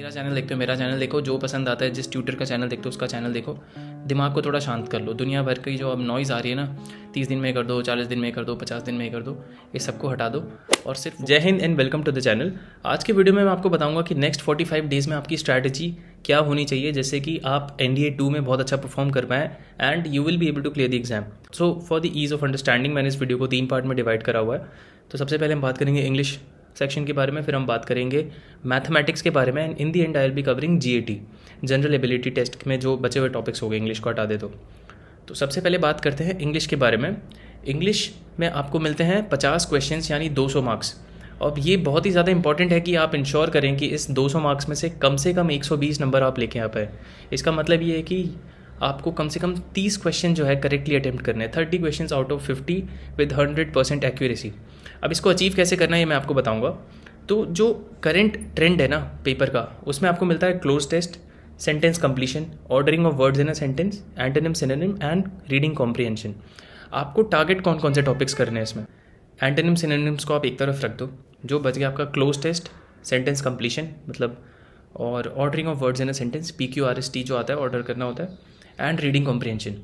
मेरा चैनल देखते हो मेरा चैनल देखो जो पसंद आता है जिस ट्यूटर का चैनल देखते हो उसका चैनल देखो दिमाग को थोड़ा शांत कर लो दुनिया भर की जो अब नॉइज़ आ रही है ना तीस दिन में कर दो चालीस दिन में कर दो पचास दिन में कर दो ये सबको हटा दो और सिर्फ जय हिंद and welcome to the channel आज के वीडियो में मैं आपको बताऊंगा कि नेक्स्ट फोर्टी फाइव डेज़ में आपकी स्ट्रैटेजी क्या होनी चाहिए जैसे कि आप एन डी ए टू में बहुत अच्छा परफॉर्म कर पाएँ and you will be able to clear the exam so for the ease of understanding मैंने इस वीडियो को तीन पार्ट में डिवाइड करा हुआ है तो सबसे पहले हम बात करेंगे इंग्लिश सेक्शन के बारे में फिर हम बात करेंगे मैथमेटिक्स के बारे में and in the end I will be covering G general ability test में जो बचे हुए टॉपिक्स हो गए इंग्लिश को हटा दे तो तो सबसे पहले बात करते हैं इंग्लिश के बारे में इंग्लिश में आपको मिलते हैं पचास क्वेश्चन यानी दो सौ मार्क्स और ये बहुत ही ज़्यादा इंपॉर्टेंट है कि आप इंश्योर करें कि इस दो सौ मार्क्स में से कम से कम एक सौ बीस नंबर आप लेके आ पाए इसका मतलब ये है कि आपको कम से कम तीस क्वेश्चन जो है करेक्टली अटैम्प्ट करने हैं thirty question out of fifty with hundred percent accuracy अब इसको अचीव कैसे करना है ये मैं आपको बताऊँगा तो जो करेंट ट्रेंड है ना पेपर का उसमें आपको मिलता है cloze test sentence completion ordering of words in a sentence antonym synonym and reading comprehension आपको टारगेट कौन कौन से टॉपिक्स करने हैं इसमें एंटेनिम सिनेम्स को आप एक तरफ रख दो जो बच गया आपका क्लोज टेस्ट सेंटेंस कंप्लीशन मतलब और ordering of words in a sentence P Q R S T जो आता है ऑर्डर करना होता है एंड रीडिंग कॉम्प्रिहेंशन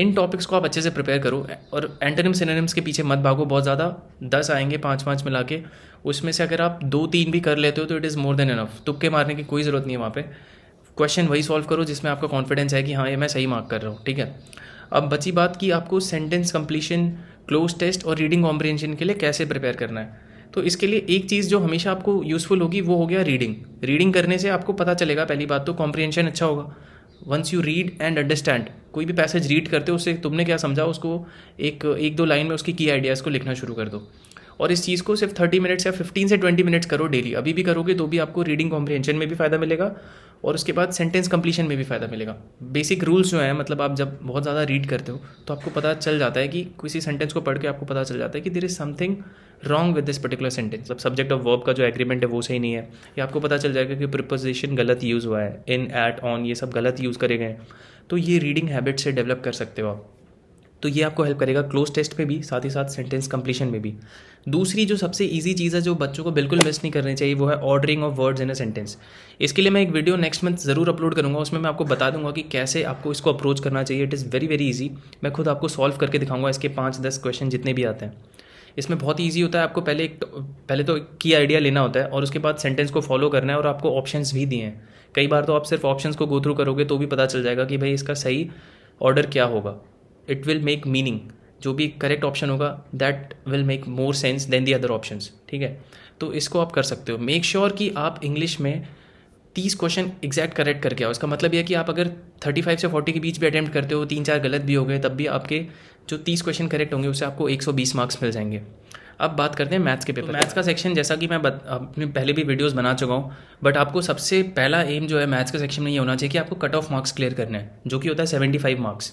इन टॉपिक्स को आप अच्छे से प्रिपेयर करो और एंटनिम सिनेम्स के पीछे मत भागो बहुत ज़्यादा दस आएंगे पाँच पाँच मिला के उसमें से अगर आप दो तीन भी कर लेते हो तो it is more than enough तुक्के मारने की कोई ज़रूरत नहीं है वहाँ पे क्वेश्चन वही सॉल्व करो जिसमें आपका कॉन्फिडेंस है कि हाँ ये मैं सही मार्क कर रहा हूँ ठीक है अब बची बात कि आपको सेंटेंस कंप्लीशन क्लोज टेस्ट और रीडिंग कॉम्प्रिहेंशन के लिए कैसे प्रिपेयर करना है तो इसके लिए एक चीज़ जो हमेशा आपको यूज़फुल होगी वो हो गया रीडिंग रीडिंग करने से आपको पता चलेगा पहली बात तो कॉम्प्रिहेंशन अच्छा होगा once you read and understand कोई भी पैसेज रीड करते हो उससे तुमने क्या समझा उसको एक एक दो लाइन में उसकी की आइडियाज़ को लिखना शुरू कर दो और इस चीज़ को सिर्फ थर्टी मिनट्स या फिफ्टीन से ट्वेंटी मिनट्स करो डेली अभी भी करोगे तो भी आपको रीडिंग कॉम्प्रिहेंशन में भी फ़ायदा मिलेगा और उसके बाद सेंटेंस कंप्लीशन में भी फ़ायदा मिलेगा बेसिक रूल्स जो हैं मतलब आप जब बहुत ज़्यादा रीड करते हो तो आपको पता चल जाता है कि किसी सेंटेंस को पढ़ के आपको पता चल जाता है कि there is something wrong with this particular sentence मतलब सब्जेक्ट ऑफ वर्ब का जो एग्रीमेंट है वो सही नहीं है या आपको पता चल जाएगा कि प्रिपोजिशन गलत यूज़ हुआ है इन एट ऑन ये सब गलत यूज़ करे गए तो ये रीडिंग हैबिट से डेवलप कर सकते हो आप तो ये आपको हेल्प करेगा क्लोज टेस्ट में भी साथ ही साथ सेंटेंस कंप्लीशन में भी दूसरी जो सबसे ईजी चीज़ है जो बच्चों को बिल्कुल मिस नहीं करनी चाहिए वो है ordering of words in a sentence इसके लिए मैं एक वीडियो नेक्स्ट मंथ ज़रूर अपलोड करूँगा उसमें मैं आपको बता दूंगा कि कैसे आपको इसको अप्रोच करना चाहिए it is very very easy मैं खुद आपको सॉल्व करके दिखाऊंगा इसके पाँच दस क्वेश्चन जितने भी आते हैं इसमें बहुत ईजी होता है आपको पहले एक तो, पहले तो की आइडिया लेना होता है और उसके बाद सेंटेंस को फॉलो करना है और आपको ऑप्शंस भी दिए हैं कई बार तो आप सिर्फ ऑप्शंस को गो थ्रू करोगे तो भी पता चल जाएगा कि भाई इसका सही ऑर्डर क्या होगा इट विल मेक मीनिंग जो भी करेक्ट ऑप्शन होगा that will make more sense than the other option ठीक है तो इसको आप कर सकते हो मेक श्योर sure कि आप इंग्लिश में तीस क्वेश्चन एग्जैक्ट करेक्ट करके आओ इसका मतलब यह कि आप अगर थर्टी फाइव से फोर्टी के बीच भी अटैम्प्ट करते हो तीन चार गलत भी हो गए तब भी आपके जो तीस क्वेश्चन करेक्ट होंगे उससे आपको एक सौ बीस मार्क्स मिल जाएंगे अब बात करते हैं मैथ्स के पेपर तो मैथ्स का सेक्शन जैसा कि मैं अपने पहले भी वीडियोस बना चुका हूँ बट आपको सबसे पहला एम जो है मैथ्स का सेक्शन में ये होना चाहिए कि आपको कट ऑफ मार्क्स क्लियर करना है जो कि होता है सेवेंटी फाइव मार्क्स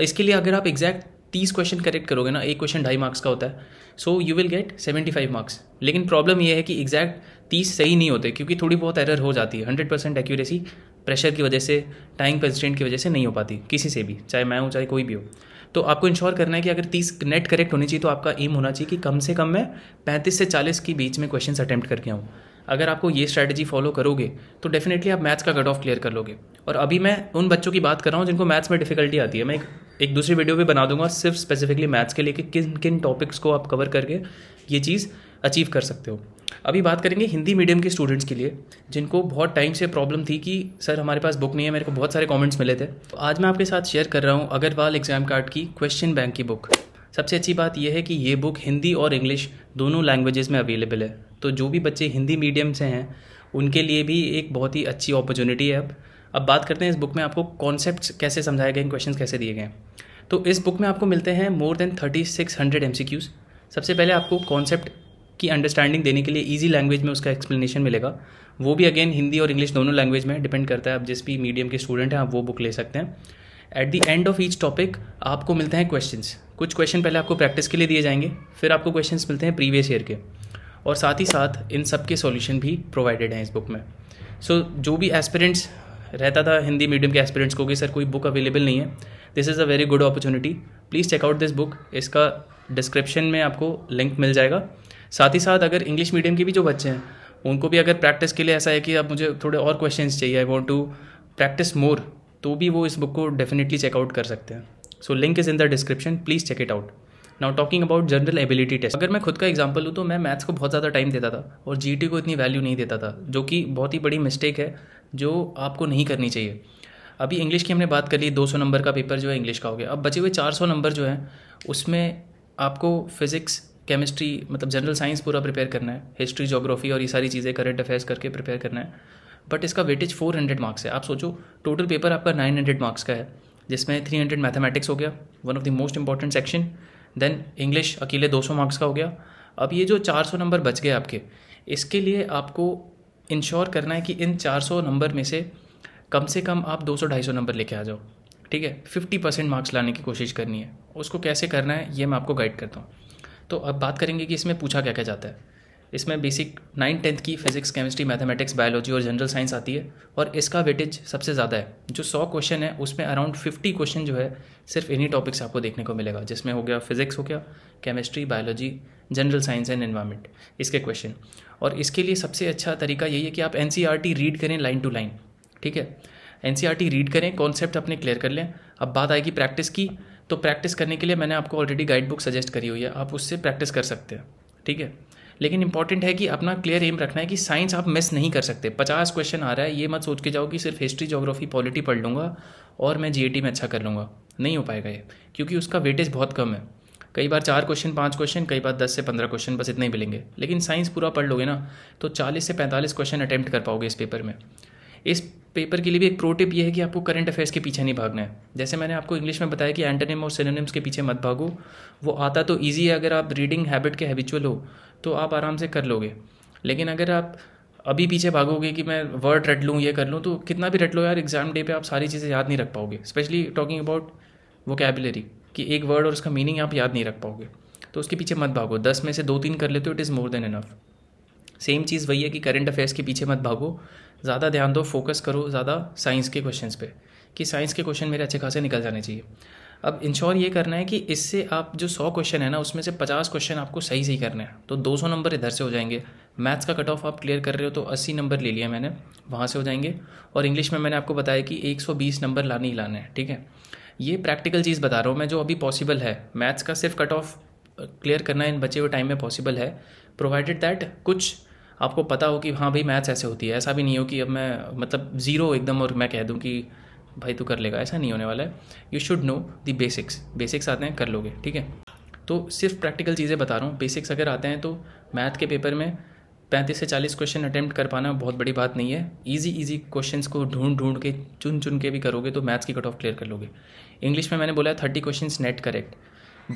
और इसके लिए अगर आप एग्जैक्ट तीस क्वेश्चन करेक्ट करोगे ना एक क्वेश्चन ढाई मार्क्स का होता है so you will get seventy five marks लेकिन प्रॉब्लम यह है कि एग्जैक्ट तीस सही नहीं होते क्योंकि थोड़ी बहुत एरर हो जाती है हंड्रेड परसेंट एक्यूरेसी प्रेशर की वजह से टाइम कंस्टेंट की वजह से नहीं हो पाती किसी से भी चाहे मैं हूँ चाहे कोई भी हो तो आपको इंश्योर करना है कि अगर तीस नेट करेक्ट होनी चाहिए तो आपका एम होना चाहिए कि कम से कम मैं पैंतीस से चालीस के बीच में क्वेश्चन अटैम्प्ट करके आऊँ अगर आपको ये स्ट्रैटेजी फॉलो करोगे तो डेफिनेटली आप मैथ्स का कट ऑफ क्लियर कर लोगे और अभी मैं उन बच्चों की बात कर रहा हूँ जिनको मैथ्स में डिफिकल्टी आती है मैं एक एक दूसरी वीडियो भी बना दूंगा सिर्फ स्पेसिफिकली मैथ्स के लिए कि किन किन टॉपिक्स को आप कवर करके ये चीज़ अचीव कर सकते हो अभी बात करेंगे हिंदी मीडियम के स्टूडेंट्स के लिए जिनको बहुत टाइम से प्रॉब्लम थी कि सर हमारे पास बुक नहीं है मेरे को बहुत सारे कमेंट्स मिले थे तो आज मैं आपके साथ शेयर कर रहा हूँ अग्रवाल एग्जाम कार्ड की क्वेश्चन बैंक की बुक सबसे अच्छी बात यह है कि ये बुक हिंदी और इंग्लिश दोनों लैंग्वेजेस में अवेलेबल है तो जो भी बच्चे हिंदी मीडियम से हैं उनके लिए भी एक बहुत ही अच्छी अपॉर्चुनिटी है अब अब बात करते हैं इस बुक में आपको कॉन्सेप्ट कैसे समझाए गए क्वेश्चन कैसे दिए गए तो इस बुक में आपको मिलते हैं more than thirty six hundred M C Qs सबसे पहले आपको कॉन्सेप्ट की अंडरस्टैंडिंग देने के लिए ईजी लैंग्वेज में उसका एक्सप्लेनेशन मिलेगा वो भी अगेन हिंदी और इंग्लिश दोनों लैंग्वेज में डिपेंड करता है आप जिस भी मीडियम के स्टूडेंट हैं आप वो बुक ले सकते हैं at the end of each topic आपको मिलते हैं क्वेश्चन कुछ क्वेश्चन पहले आपको प्रैक्टिस के लिए दिए जाएंगे फिर आपको क्वेश्चन मिलते हैं प्रीवियस ईयर के और साथ ही साथ इन सब के सॉल्यूशन भी प्रोवाइडेड हैं इस बुक में सो so, जो भी एस्पिरेंट्स रहता था हिंदी मीडियम के एस्पिरेंट्स को कि सर कोई बुक अवेलेबल नहीं है this is a very good opportunity please check out this book इसका डिस्क्रिप्शन में आपको लिंक मिल जाएगा साथ ही साथ अगर इंग्लिश मीडियम के भी जो बच्चे हैं उनको भी अगर प्रैक्टिस के लिए ऐसा है कि अब मुझे थोड़े और क्वेश्चन चाहिए I want to practice more तो भी वो इस बुक को डेफिनेटली चेकआउट कर सकते हैं so link is in the description please check it out now talking about general ability test अगर मैं खुद का एग्जाम्पल लूँ तो मैं मैथ्स को बहुत ज़्यादा टाइम देता था और जी को इतनी वैल्यू नहीं देता था जो कि बहुत ही बड़ी मिस्टेक है जो आपको नहीं करनी चाहिए अभी इंग्लिश की हमने बात कर ली 200 नंबर का पेपर जो है इंग्लिश का हो गया अब बचे हुए 400 नंबर जो है उसमें आपको फिज़िक्स केमिस्ट्री मतलब जनरल साइंस पूरा प्रिपेयर करना है हिस्ट्री जोग्राफी और ये सारी चीज़ें करंट अफेयर्स करके प्रिपेयर करना है बट इसका वेटेज 400 मार्क्स है आप सोचो टोटल पेपर आपका 900 मार्क्स का है जिसमें 300 मैथमेटिक्स हो गया one of the most important section then English अकेले 200 मार्क्स का हो गया अब ये जो 400 नंबर बच गए आपके इसके लिए आपको इंश्योर करना है कि इन 400 नंबर में से कम से कम आप 200-250 नंबर लेके आ जाओ ठीक है 50 परसेंट मार्क्स लाने की कोशिश करनी है उसको कैसे करना है ये मैं आपको गाइड करता हूँ तो अब बात करेंगे कि इसमें पूछा क्या क्या जाता है इसमें बेसिक नाइन टेंथ की फिजिक्स केमिस्ट्री मैथमेटिक्स बायोलॉजी और जनरल साइंस आती है और इसका वेटेज सबसे ज़्यादा है जो सौ क्वेश्चन है उसमें अराउंड फिफ्टी क्वेश्चन जो है सिर्फ इन्हीं टॉपिक्स आपको देखने को मिलेगा जिसमें हो गया फिजिक्स हो गया chemistry biology general science and environment इसके क्वेश्चन और इसके लिए सबसे अच्छा तरीका यही है कि आप एन रीड e करें लाइन टू लाइन ठीक है एन रीड e करें कॉन्सेप्ट अपने क्लियर कर लें अब बात आएगी प्रैक्टिस की तो प्रैक्टिस करने के लिए मैंने आपको ऑलरेडी गाइड बुक सजेस्ट करी हुई है आप उससे प्रैक्टिस कर सकते हैं ठीक है लेकिन इंपॉर्टेंट है कि अपना क्लियर एम रखना है कि साइंस आप मिस नहीं कर सकते पचास क्वेश्चन आ रहा है ये मत सोच के जाओ कि सिर्फ हिस्ट्री जोग्राफी पॉलिटी पढ़ लूँगा और मैं जी में अच्छा कर लूँगा नहीं हो पाएगा ये क्योंकि उसका वेटेज बहुत कम है कई बार चार क्वेश्चन पाँच क्वेश्चन कई बार दस से पंद्रह क्वेश्चन बस इतने ही मिलेंगे लेकिन साइंस पूरा पढ़ लोगे ना तो चालीस से पैंतालीस क्वेश्चन अटैम्प्ट कर पाओगे इस पेपर में इस पेपर के लिए भी एक प्रोटिप ये है कि आपको करंट अफेयर्स के पीछे नहीं भागना है जैसे मैंने आपको इंग्लिश में बताया कि एंटोनिम और सिनोनिम्स के पीछे मत भागो वो आता तो ईजी है अगर आप रीडिंग हैबिट के हैबिचुअल हो तो आप आराम से कर लोगे लेकिन अगर आप अभी पीछे भागोगे कि मैं वर्ड रट लूँ ये कर लूँ तो कितना भी रट लो यार एग्जाम डे पे आप सारी चीज़ें याद नहीं रख पाओगे स्पेशली टॉकिंग अबाउट वोकेबलरी कि एक वर्ड और उसका मीनिंग आप याद नहीं रख पाओगे तो उसके पीछे मत भागो दस में से दो तीन कर लेते हो it is more than enough same चीज़ वही है कि करंट अफेयर्स के पीछे मत भागो ज़्यादा ध्यान दो फोकस करो ज़्यादा साइंस के क्वेश्चंस पे कि साइंस के क्वेश्चन मेरे अच्छे खासे निकल जाने चाहिए अब इंश्योर ये करना है कि इससे आप जो सौ क्वेश्चन है ना उसमें से पचास क्वेश्चन आपको सही सही करना है तो दो सौ नंबर इधर से हो जाएंगे मैथ्स का कट ऑफ आप क्लियर कर रहे हो तो अस्सी नंबर ले लिया मैंने वहाँ से हो जाएंगे और इंग्लिश में मैंने आपको बताया कि एक सौ बीस नंबर लाने ही लाना है ठीक है ये प्रैक्टिकल चीज़ बता रहा हूँ मैं जो अभी पॉसिबल है मैथ्स का सिर्फ कट ऑफ क्लियर करना इन बचे हुए टाइम में पॉसिबल है प्रोवाइडेड दैट कुछ आपको पता हो कि हाँ भाई मैथ्स ऐसे होती है ऐसा भी नहीं हो कि अब मैं मतलब ज़ीरो एकदम और मैं कह दूँ कि भाई तू कर लेगा ऐसा नहीं होने वाला है you should know the basics basics आते हैं कर लोगे ठीक है तो सिर्फ प्रैक्टिकल चीज़ें बता रहा हूँ बेसिक्स अगर आते हैं तो मैथ के पेपर में पैंतीस से चालीस क्वेश्चन अटैम्प्ट कर पाना बहुत बड़ी बात नहीं है इजी इजी क्वेश्चंस को ढूंढ ढूंढ के चुन चुन के भी करोगे तो मैथ्स की कट ऑफ क्लियर कर लोगे इंग्लिश में मैंने बोला थर्टी क्वेश्चन नेट करेक्ट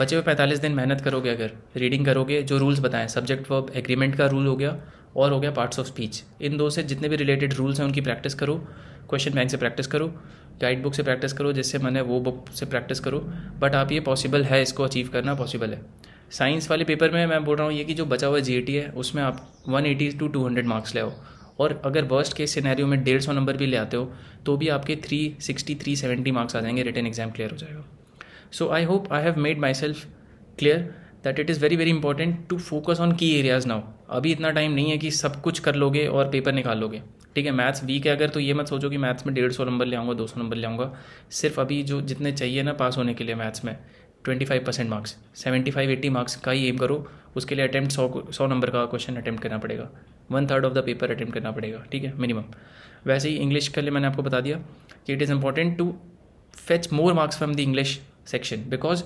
बचे हुए पैंतालीस दिन मेहनत करोगे अगर रीडिंग करोगे जो रूल्स बताएं सब्जेक्ट वर्ब एग्रीमेंट का रूल हो गया और हो गया पार्ट्स ऑफ स्पीच इन दो से जितने भी रिलेटेड रूल्स हैं उनकी प्रैक्टिस करो क्वेश्चन बैंक से प्रैक्टिस करो गाइड बुक से प्रैक्टिस करो जिससे मैंने वो बुक से प्रैक्टिस करो बट आप ये पॉसिबल है इसको अचीव करना पॉसिबल है साइंस वाले पेपर में मैं बोल रहा हूँ ये कि जो बचा हुआ जी है उसमें आप one eighty to two hundred marks ले आओ और अगर वर्स्ट केस सिनेरियो में डेढ़ सौ नंबर भी ले आते हो तो भी आपके three sixty three seventy marks आ जाएंगे रिटर्न एग्जाम क्लियर हो जाएगा so I hope I have made myself clear that it is very very important to focus on key areas now अभी इतना टाइम नहीं है कि सब कुछ कर लोगे और पेपर निकाल लोगे ठीक है मैथ्स वीक है अगर तो ये मत सोचो कि मैथ्स में डेढ़ सौ नंबर ले आऊँगा दो सौ नंबर ले आऊँगा सिर्फ अभी जो जितने चाहिए ना पास होने के लिए मैथ्स में twenty five percent marks seventy five eighty marks का ही एम करो उसके लिए अटैम्प्ट सौ सौ नंबर का क्वेश्चन अटैम्प्ट करना पड़ेगा one third of the paper attempt करना पड़ेगा ठीक है मिनिमम वैसे ही इंग्लिश के लिए मैंने आपको बता दिया कि it is important to fetch more marks from the English section because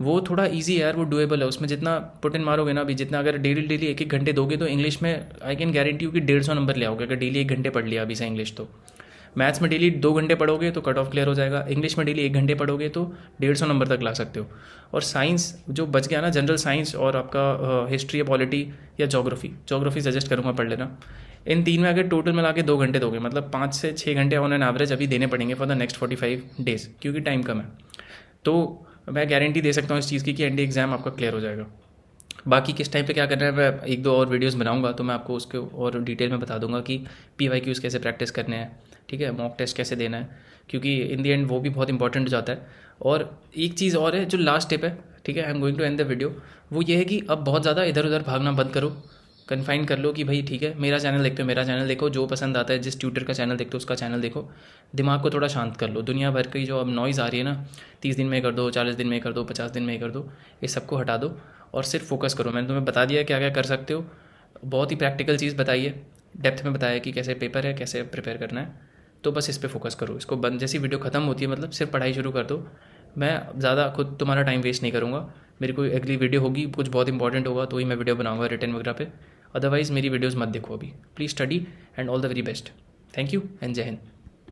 वो थोड़ा ईजी है यार वो डुएबल है उसमें जितना पुट इन मारोगे ना अभी जितना अगर डेली डेली एक एक घंटे दोगे तो इंग्लिश में आई कैन गारंटी यू कि डेढ़ सौ नंबर ले आओगे अगर डेली एक घंटे पढ़ लिया अभी से इंग्लिश तो मैथ्स में डेली दो घंटे पढ़ोगे तो कट ऑफ क्लियर हो जाएगा इंग्लिश में डेली एक घंटे पढ़ोगे तो डेढ़ सौ नंबर तक ला सकते हो और साइंस जो बच गया ना जनरल साइंस और आपका हिस्ट्री या पॉलिटी या जोग्राफी जोग्राफी सजेस्ट करूँगा पढ़ लेना इन तीन में अगर टोटल मिला के दो घंटे दोगे मतलब पाँच से छः घंटे ऑन एन एवरेज अभी देने पड़ेंगे for the next forty five days क्योंकि टाइम कम है तो मैं गारंटी दे सकता हूँ इस चीज़ की कि एन एग्ज़ाम आपका क्लियर हो जाएगा बाकी किस टाइम पे क्या करना है मैं एक दो और वीडियोस बनाऊंगा तो मैं आपको उसके और डिटेल में बता दूंगा कि पी वाई क्यूज़ कैसे प्रैक्टिस करने हैं ठीक है मॉक टेस्ट कैसे देना है क्योंकि इन दी एंड वो भी बहुत इंपॉर्टेंट हो जाता है और एक चीज़ और है जो लास्ट स्टेप है ठीक है I am going to end the video वो ये है कि अब बहुत ज़्यादा इधर उधर भागना बंद करो कन्फाइन कर लो कि भाई ठीक है मेरा चैनल देखते हो मेरा चैनल देखो जो पसंद आता है जिस ट्यूटर का चैनल देखते हो उसका चैनल देखो दिमाग को थोड़ा शांत कर लो दुनिया भर की जो अब नॉइज़ आ रही है ना तीस दिन में कर दो चालीस दिन में कर दो पचास दिन में कर दो ये सबको हटा दो और सिर्फ फोकस करो मैंने तुम्हें बता दिया क्या क्या कर सकते हो बहुत ही प्रैक्टिकल चीज़ बताई है डेप्थ में बताया कि कैसे पेपर है कैसे प्रिपेयर करना है तो बस इस पर फोकस करो इसको बंद जैसी वीडियो ख़त्म होती है मतलब सिर्फ पढ़ाई शुरू कर दो मैं ज़्यादा खुद तुम्हारा टाइम वेस्ट नहीं करूँगा मेरी कोई अगली वीडियो होगी कुछ बहुत इंपॉर्टेंट होगा तो ही मैं वीडियो बनाऊंगा रिटर्न वगैरह पे अदरवाइज़ मेरी वीडियोज़ मत देखो अभी please study and all the very best thank you and जय हिंद